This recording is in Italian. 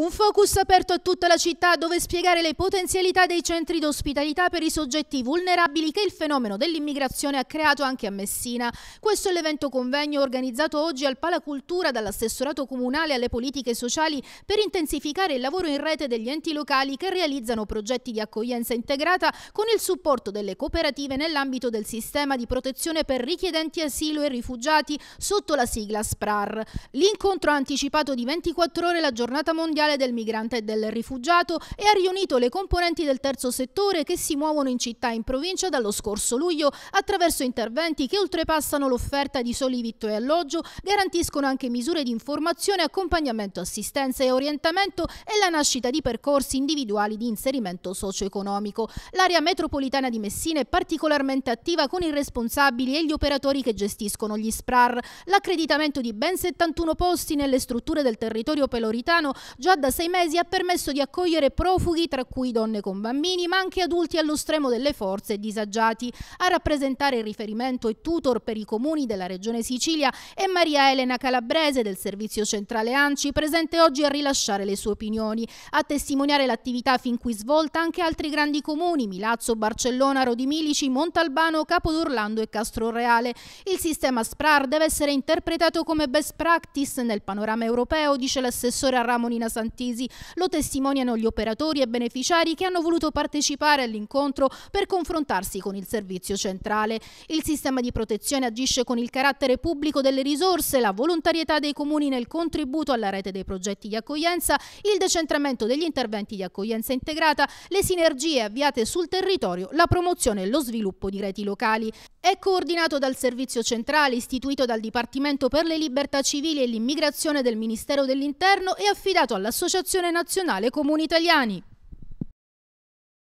Un focus aperto a tutta la città dove spiegare le potenzialità dei centri d'ospitalità per i soggetti vulnerabili che il fenomeno dell'immigrazione ha creato anche a Messina. Questo è l'evento convegno organizzato oggi al Palacultura dall'assessorato comunale alle politiche sociali per intensificare il lavoro in rete degli enti locali che realizzano progetti di accoglienza integrata con il supporto delle cooperative nell'ambito del sistema di protezione per richiedenti asilo e rifugiati sotto la sigla SPRAR. L'incontro ha anticipato di 24 ore la giornata mondiale sociale del migrante e del rifugiato e ha riunito le componenti del terzo settore che si muovono in città e in provincia dallo scorso luglio attraverso interventi che oltrepassano l'offerta di soli vitto e alloggio, garantiscono anche misure di informazione, accompagnamento, assistenza e orientamento e la nascita di percorsi individuali di inserimento socio-economico. L'area metropolitana di Messina è particolarmente attiva con i responsabili e gli operatori che gestiscono gli SPRAR. L'accreditamento di ben 71 posti nelle strutture del territorio peloritano già da sei mesi ha permesso di accogliere profughi, tra cui donne con bambini, ma anche adulti allo stremo delle forze e disagiati. A rappresentare il riferimento e tutor per i comuni della Regione Sicilia è Maria Elena Calabrese del Servizio Centrale ANCI, presente oggi a rilasciare le sue opinioni. A testimoniare l'attività fin qui svolta anche altri grandi comuni, Milazzo, Barcellona, Rodimilici, Montalbano, Capodorlando e Castroreale. Il sistema SPRAR deve essere interpretato come best practice nel panorama europeo, dice l'assessore a Ramonina San Santisi. Lo testimoniano gli operatori e beneficiari che hanno voluto partecipare all'incontro per confrontarsi con il servizio centrale. Il sistema di protezione agisce con il carattere pubblico delle risorse, la volontarietà dei comuni nel contributo alla rete dei progetti di accoglienza, il decentramento degli interventi di accoglienza integrata, le sinergie avviate sul territorio, la promozione e lo sviluppo di reti locali è coordinato dal Servizio Centrale istituito dal Dipartimento per le Libertà Civili e l'Immigrazione del Ministero dell'Interno e affidato all'Associazione Nazionale Comuni Italiani.